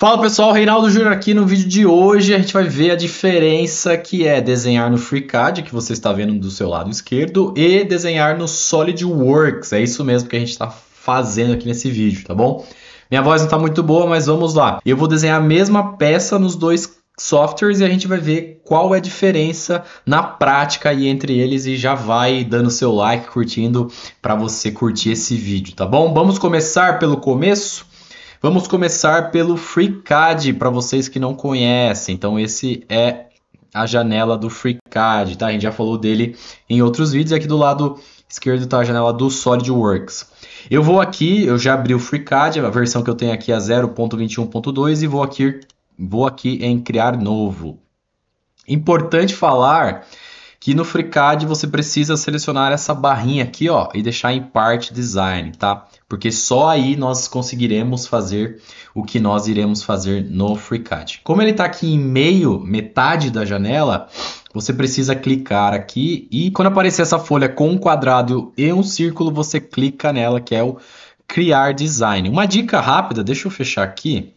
Fala pessoal, Reinaldo Júnior aqui no vídeo de hoje a gente vai ver a diferença que é desenhar no FreeCAD, que você está vendo do seu lado esquerdo, e desenhar no SolidWorks, é isso mesmo que a gente está fazendo aqui nesse vídeo, tá bom? Minha voz não está muito boa, mas vamos lá. Eu vou desenhar a mesma peça nos dois softwares e a gente vai ver qual é a diferença na prática entre eles e já vai dando seu like, curtindo para você curtir esse vídeo, tá bom? Vamos começar pelo começo? Vamos começar pelo FreeCAD, para vocês que não conhecem. Então, esse é a janela do FreeCAD, tá? A gente já falou dele em outros vídeos. Aqui do lado esquerdo está a janela do SolidWorks. Eu vou aqui, eu já abri o FreeCAD, a versão que eu tenho aqui é 0.21.2 e vou aqui, vou aqui em criar novo. Importante falar que no FreeCAD você precisa selecionar essa barrinha aqui, ó, e deixar em parte design, tá? Porque só aí nós conseguiremos fazer o que nós iremos fazer no FreeCAD. Como ele está aqui em meio, metade da janela, você precisa clicar aqui e quando aparecer essa folha com um quadrado e um círculo, você clica nela, que é o criar design. Uma dica rápida, deixa eu fechar aqui,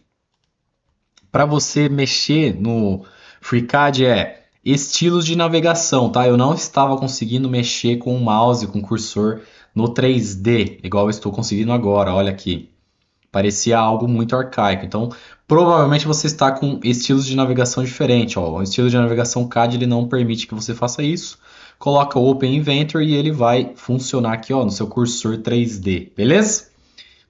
para você mexer no FreeCAD é Estilos de navegação, tá? Eu não estava conseguindo mexer com o mouse, com o cursor no 3D, igual eu estou conseguindo agora, olha aqui. Parecia algo muito arcaico. Então, provavelmente você está com estilos de navegação diferente. Ó. O estilo de navegação CAD ele não permite que você faça isso. Coloca o Open Inventor e ele vai funcionar aqui ó, no seu cursor 3D, beleza?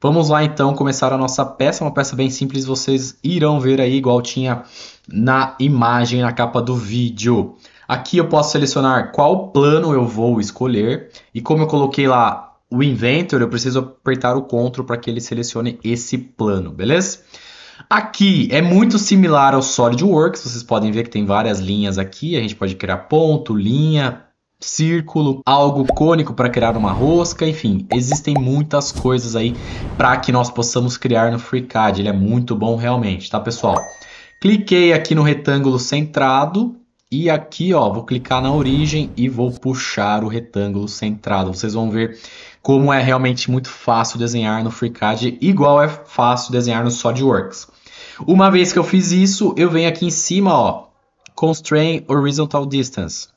Vamos lá então começar a nossa peça, uma peça bem simples, vocês irão ver aí igual tinha na imagem, na capa do vídeo. Aqui eu posso selecionar qual plano eu vou escolher e como eu coloquei lá o Inventor, eu preciso apertar o CTRL para que ele selecione esse plano, beleza? Aqui é muito similar ao SolidWorks, vocês podem ver que tem várias linhas aqui, a gente pode criar ponto, linha, círculo, algo cônico para criar uma rosca, enfim, existem muitas coisas aí para que nós possamos criar no FreeCAD. Ele é muito bom realmente, tá, pessoal? Cliquei aqui no retângulo centrado e aqui, ó, vou clicar na origem e vou puxar o retângulo centrado. Vocês vão ver como é realmente muito fácil desenhar no FreeCAD, igual é fácil desenhar no SolidWorks. Uma vez que eu fiz isso, eu venho aqui em cima, ó, Constrain Horizontal Distance.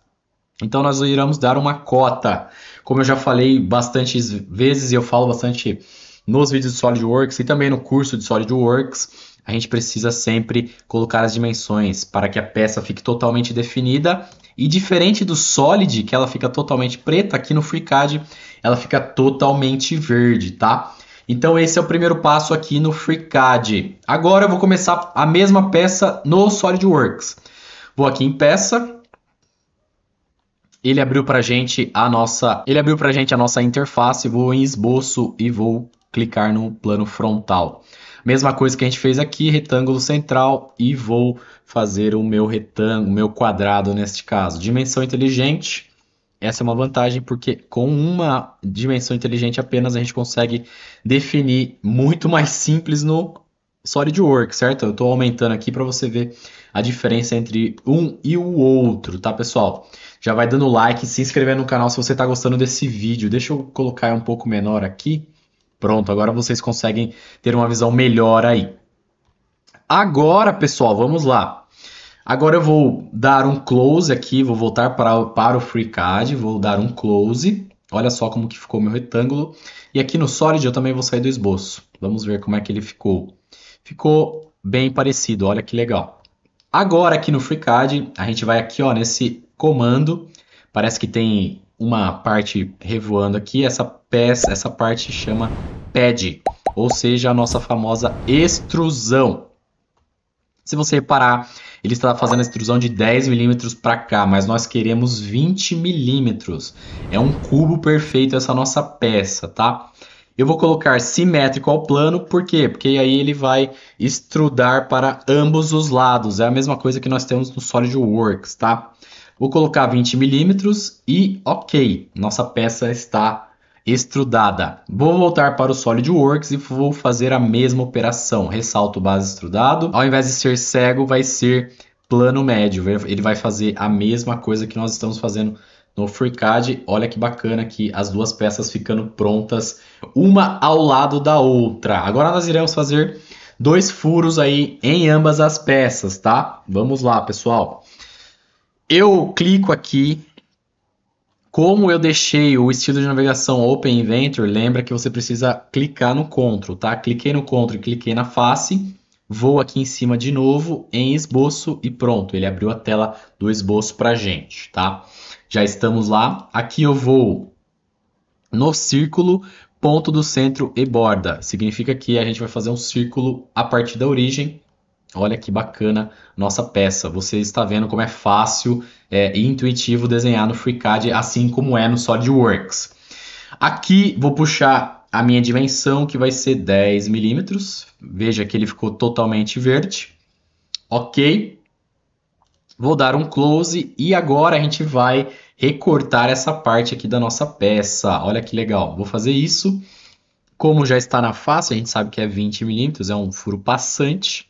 Então nós iremos dar uma cota. Como eu já falei bastantes vezes e eu falo bastante nos vídeos de SolidWorks e também no curso de SolidWorks, a gente precisa sempre colocar as dimensões para que a peça fique totalmente definida. E diferente do Solid, que ela fica totalmente preta, aqui no FreeCAD ela fica totalmente verde, tá? Então esse é o primeiro passo aqui no FreeCAD. Agora eu vou começar a mesma peça no SolidWorks. Vou aqui em peça, ele abriu para gente a nossa, ele abriu pra gente a nossa interface, vou em esboço e vou clicar no plano frontal. Mesma coisa que a gente fez aqui, retângulo central e vou fazer o meu retângulo, o meu quadrado neste caso. Dimensão inteligente, essa é uma vantagem porque com uma dimensão inteligente apenas a gente consegue definir muito mais simples no solid work, certo? Eu estou aumentando aqui para você ver a diferença entre um e o outro, tá, pessoal? Já vai dando like, se inscrevendo no canal se você está gostando desse vídeo. Deixa eu colocar um pouco menor aqui. Pronto, agora vocês conseguem ter uma visão melhor aí. Agora, pessoal, vamos lá. Agora eu vou dar um close aqui, vou voltar para, para o FreeCAD, vou dar um close. Olha só como que ficou meu retângulo. E aqui no Solid eu também vou sair do esboço. Vamos ver como é que ele ficou. Ficou bem parecido, olha que legal. Agora aqui no FreeCAD, a gente vai aqui ó, nesse comando, parece que tem uma parte revoando aqui, essa peça, essa parte chama pad, ou seja, a nossa famosa extrusão. Se você reparar, ele está fazendo a extrusão de 10 milímetros para cá, mas nós queremos 20 milímetros. É um cubo perfeito essa nossa peça, tá? Eu vou colocar simétrico ao plano, por quê? Porque aí ele vai extrudar para ambos os lados. É a mesma coisa que nós temos no SolidWorks, tá? Vou colocar 20 milímetros e ok, nossa peça está extrudada. Vou voltar para o SolidWorks e vou fazer a mesma operação. Ressalto base extrudado. Ao invés de ser cego, vai ser plano médio. Ele vai fazer a mesma coisa que nós estamos fazendo no FreeCAD. Olha que bacana que as duas peças ficando prontas, uma ao lado da outra. Agora nós iremos fazer dois furos aí em ambas as peças, tá? Vamos lá, pessoal. Eu clico aqui. Como eu deixei o estilo de navegação Open Inventor, lembra que você precisa clicar no CTRL, tá? Cliquei no CTRL e cliquei na face. Vou aqui em cima de novo em esboço e pronto. Ele abriu a tela do esboço para gente, tá? Já estamos lá. Aqui eu vou no círculo ponto do centro e borda. Significa que a gente vai fazer um círculo a partir da origem. Olha que bacana nossa peça. Você está vendo como é fácil é, e intuitivo desenhar no FreeCAD, assim como é no SolidWorks. Aqui vou puxar a minha dimensão, que vai ser 10 milímetros. Veja que ele ficou totalmente verde. Ok. Vou dar um close e agora a gente vai recortar essa parte aqui da nossa peça. Olha que legal, vou fazer isso. Como já está na face, a gente sabe que é 20 milímetros, é um furo passante.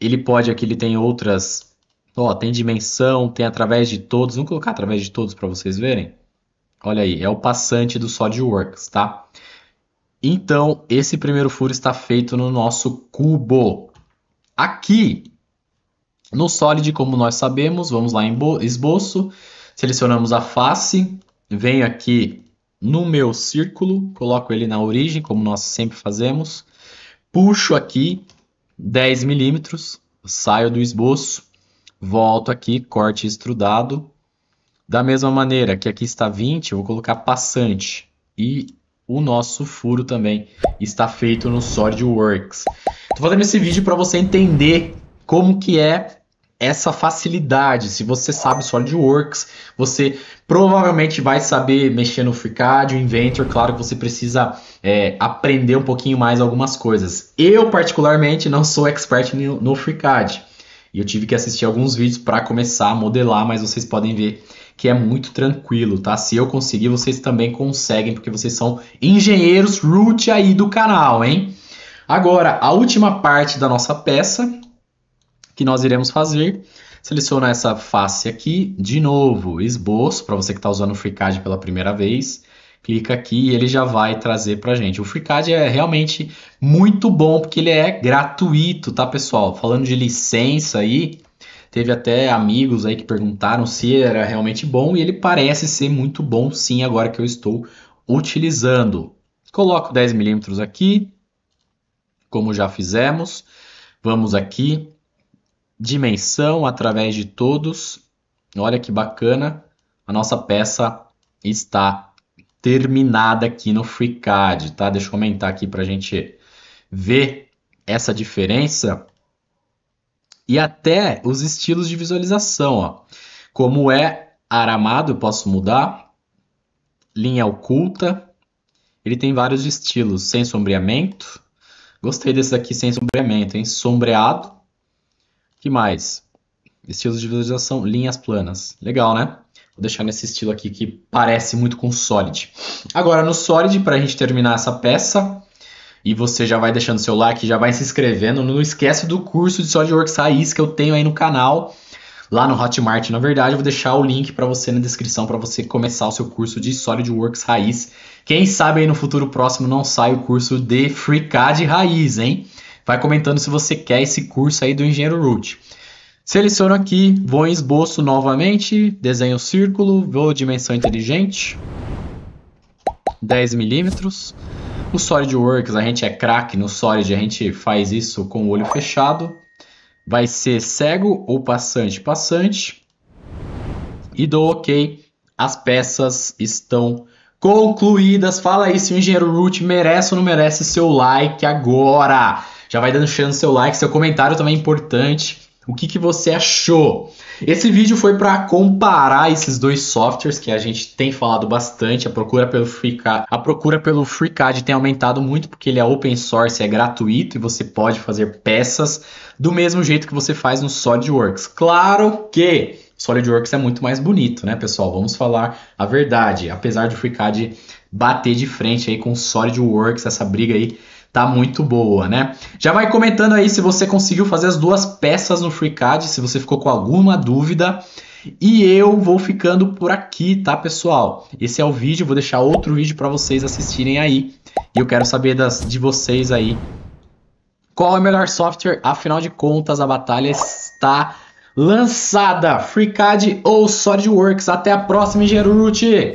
Ele pode, aqui ele tem outras, ó, tem dimensão, tem através de todos. Vamos colocar através de todos para vocês verem? Olha aí, é o passante do SolidWorks, tá? Então, esse primeiro furo está feito no nosso cubo. Aqui, no Solid, como nós sabemos, vamos lá em esboço, selecionamos a face, venho aqui no meu círculo, coloco ele na origem, como nós sempre fazemos, puxo aqui 10 milímetros, saio do esboço, volto aqui, corte extrudado. Da mesma maneira que aqui está 20, eu vou colocar passante. E o nosso furo também está feito no SolidWorks. Estou fazendo esse vídeo para você entender como que é essa facilidade. Se você sabe SolidWorks, você provavelmente vai saber mexer no FreeCAD, o Inventor. Claro que você precisa é, aprender um pouquinho mais algumas coisas. Eu, particularmente, não sou expert no, no FreeCAD. E eu tive que assistir alguns vídeos para começar a modelar, mas vocês podem ver que é muito tranquilo, tá? Se eu conseguir, vocês também conseguem, porque vocês são engenheiros root aí do canal, hein? Agora, a última parte da nossa peça que nós iremos fazer. Seleciona essa face aqui, de novo, esboço, para você que está usando o FreeCAD pela primeira vez. Clica aqui e ele já vai trazer para gente. O FreeCAD é realmente muito bom, porque ele é gratuito, tá, pessoal? Falando de licença aí, teve até amigos aí que perguntaram se era realmente bom, e ele parece ser muito bom sim, agora que eu estou utilizando. Coloco 10 milímetros aqui, como já fizemos. Vamos aqui, dimensão através de todos. Olha que bacana, a nossa peça está terminada aqui no FreeCAD, tá? Deixa eu aumentar aqui para a gente ver essa diferença e até os estilos de visualização, ó. Como é aramado, eu posso mudar, linha oculta, ele tem vários estilos, sem sombreamento, gostei desse aqui sem sombreamento, hein? Sombreado, que mais? Estilos de visualização, linhas planas. Legal, né? Vou deixar nesse estilo aqui que parece muito com Solid. Agora, no Solid, para a gente terminar essa peça, e você já vai deixando seu like, já vai se inscrevendo. Não esquece do curso de SolidWorks Raiz que eu tenho aí no canal, lá no Hotmart, na verdade. Eu vou deixar o link para você na descrição para você começar o seu curso de SolidWorks Raiz. Quem sabe aí no futuro próximo não sai o curso de FreeCAD Raiz, hein? Vai comentando se você quer esse curso aí do Engenheiro Root. Seleciono aqui, vou em esboço novamente, desenho o círculo, vou dimensão inteligente, 10 milímetros. O SolidWorks, a gente é craque no Solid, a gente faz isso com o olho fechado. Vai ser cego ou passante, passante. E dou OK. As peças estão concluídas. Fala aí se o Engenheiro Root merece ou não merece seu like agora. Já vai dando chance seu like, seu comentário também é importante. O que, que você achou? Esse vídeo foi para comparar esses dois softwares que a gente tem falado bastante. A procura pelo FreeCAD, a procura pelo FreeCAD tem aumentado muito porque ele é open source, é gratuito e você pode fazer peças do mesmo jeito que você faz no SolidWorks. Claro que SolidWorks é muito mais bonito, né, pessoal? Vamos falar a verdade. Apesar do FreeCAD bater de frente aí com o SolidWorks, essa briga aí tá muito boa, né? Já vai comentando aí se você conseguiu fazer as duas peças no FreeCAD, se você ficou com alguma dúvida. E eu vou ficando por aqui, tá, pessoal? Esse é o vídeo, vou deixar outro vídeo para vocês assistirem aí. E eu quero saber das, de vocês aí qual é o melhor software. Afinal de contas, a batalha está lançada. FreeCAD ou SolidWorks. Até a próxima, Geruti!